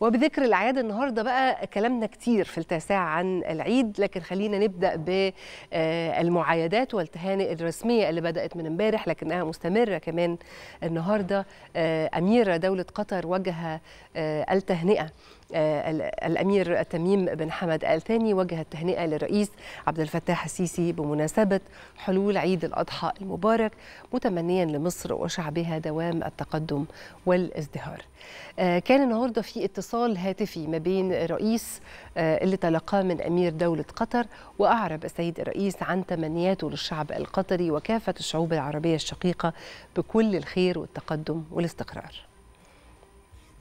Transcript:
وبذكر الاعياد النهارده بقى كلامنا كتير في التاسع عن العيد لكن خلينا نبدا بالمعايدات آه، والتهانئ الرسميه اللي بدات من امبارح لكنها مستمره كمان النهارده آه، اميره دوله قطر وجه آه، التهنئه آه، الامير تميم بن حمد ال ثاني وجه التهنئه للرئيس عبد الفتاح السيسي بمناسبه حلول عيد الاضحى المبارك متمنيا لمصر وشعبها دوام التقدم والازدهار. آه، كان النهارده في اتصال هاتفي ما بين رئيس آه، اللي تلقاه من امير دوله قطر واعرب السيد الرئيس عن تمنياته للشعب القطري وكافه الشعوب العربيه الشقيقه بكل الخير والتقدم والاستقرار.